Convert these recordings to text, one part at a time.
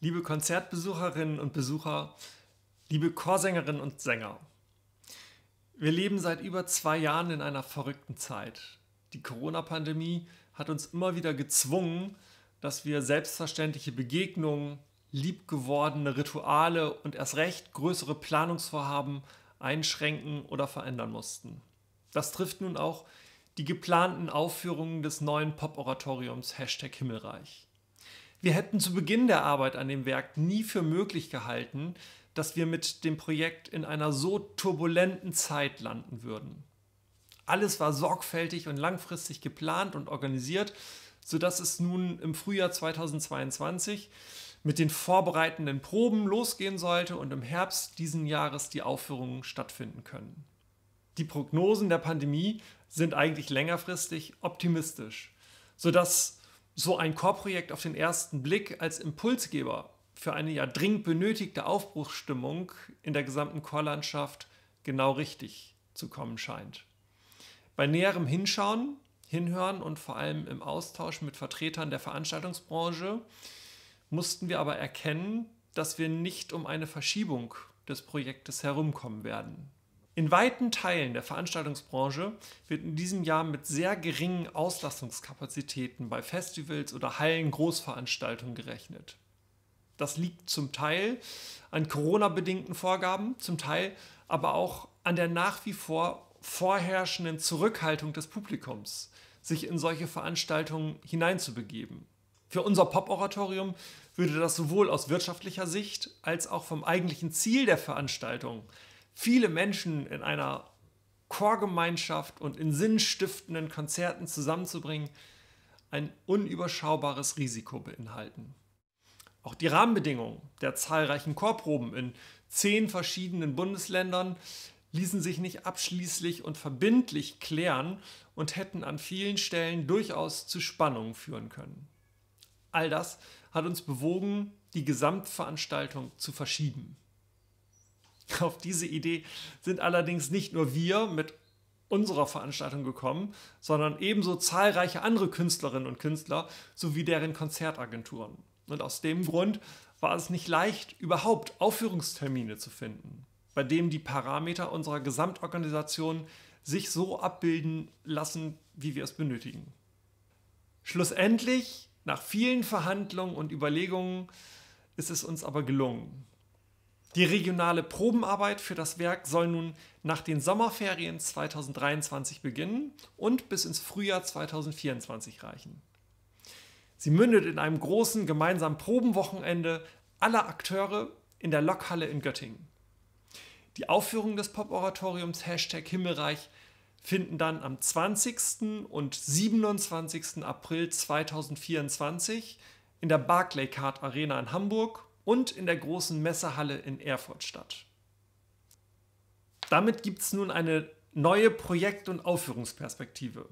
liebe Konzertbesucherinnen und Besucher, liebe Chorsängerinnen und Sänger. Wir leben seit über zwei Jahren in einer verrückten Zeit. Die Corona-Pandemie hat uns immer wieder gezwungen, dass wir selbstverständliche Begegnungen, liebgewordene Rituale und erst recht größere Planungsvorhaben einschränken oder verändern mussten. Das trifft nun auch die geplanten Aufführungen des neuen Pop-Oratoriums Himmelreich. Wir hätten zu Beginn der Arbeit an dem Werk nie für möglich gehalten, dass wir mit dem Projekt in einer so turbulenten Zeit landen würden. Alles war sorgfältig und langfristig geplant und organisiert, sodass es nun im Frühjahr 2022 mit den vorbereitenden Proben losgehen sollte und im Herbst diesen Jahres die Aufführungen stattfinden können. Die Prognosen der Pandemie sind eigentlich längerfristig optimistisch, sodass so ein Core-Projekt auf den ersten Blick als Impulsgeber für eine ja dringend benötigte Aufbruchsstimmung in der gesamten Core-Landschaft genau richtig zu kommen scheint. Bei näherem Hinschauen, Hinhören und vor allem im Austausch mit Vertretern der Veranstaltungsbranche mussten wir aber erkennen, dass wir nicht um eine Verschiebung des Projektes herumkommen werden. In weiten Teilen der Veranstaltungsbranche wird in diesem Jahr mit sehr geringen Auslastungskapazitäten bei Festivals oder Hallen-Großveranstaltungen gerechnet. Das liegt zum Teil an Corona-bedingten Vorgaben, zum Teil aber auch an der nach wie vor vorherrschenden Zurückhaltung des Publikums, sich in solche Veranstaltungen hineinzubegeben. Für unser Pop-Oratorium würde das sowohl aus wirtschaftlicher Sicht als auch vom eigentlichen Ziel der Veranstaltung, viele Menschen in einer Chorgemeinschaft und in sinnstiftenden Konzerten zusammenzubringen, ein unüberschaubares Risiko beinhalten. Auch die Rahmenbedingungen der zahlreichen Chorproben in zehn verschiedenen Bundesländern ließen sich nicht abschließlich und verbindlich klären und hätten an vielen Stellen durchaus zu Spannungen führen können. All das hat uns bewogen, die Gesamtveranstaltung zu verschieben. Auf diese Idee sind allerdings nicht nur wir mit unserer Veranstaltung gekommen, sondern ebenso zahlreiche andere Künstlerinnen und Künstler sowie deren Konzertagenturen. Und aus dem Grund war es nicht leicht, überhaupt Aufführungstermine zu finden, bei dem die Parameter unserer Gesamtorganisation sich so abbilden lassen, wie wir es benötigen. Schlussendlich, nach vielen Verhandlungen und Überlegungen, ist es uns aber gelungen, die regionale Probenarbeit für das Werk soll nun nach den Sommerferien 2023 beginnen und bis ins Frühjahr 2024 reichen. Sie mündet in einem großen gemeinsamen Probenwochenende aller Akteure in der Lokhalle in Göttingen. Die Aufführungen des Pop-Oratoriums Hashtag Himmelreich finden dann am 20. und 27. April 2024 in der Barclaycard Arena in Hamburg und in der großen Messehalle in Erfurt statt. Damit gibt es nun eine neue Projekt- und Aufführungsperspektive.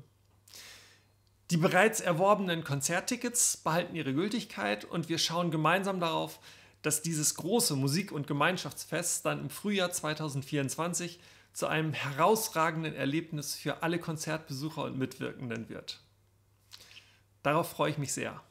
Die bereits erworbenen Konzerttickets behalten ihre Gültigkeit und wir schauen gemeinsam darauf, dass dieses große Musik- und Gemeinschaftsfest dann im Frühjahr 2024 zu einem herausragenden Erlebnis für alle Konzertbesucher und Mitwirkenden wird. Darauf freue ich mich sehr.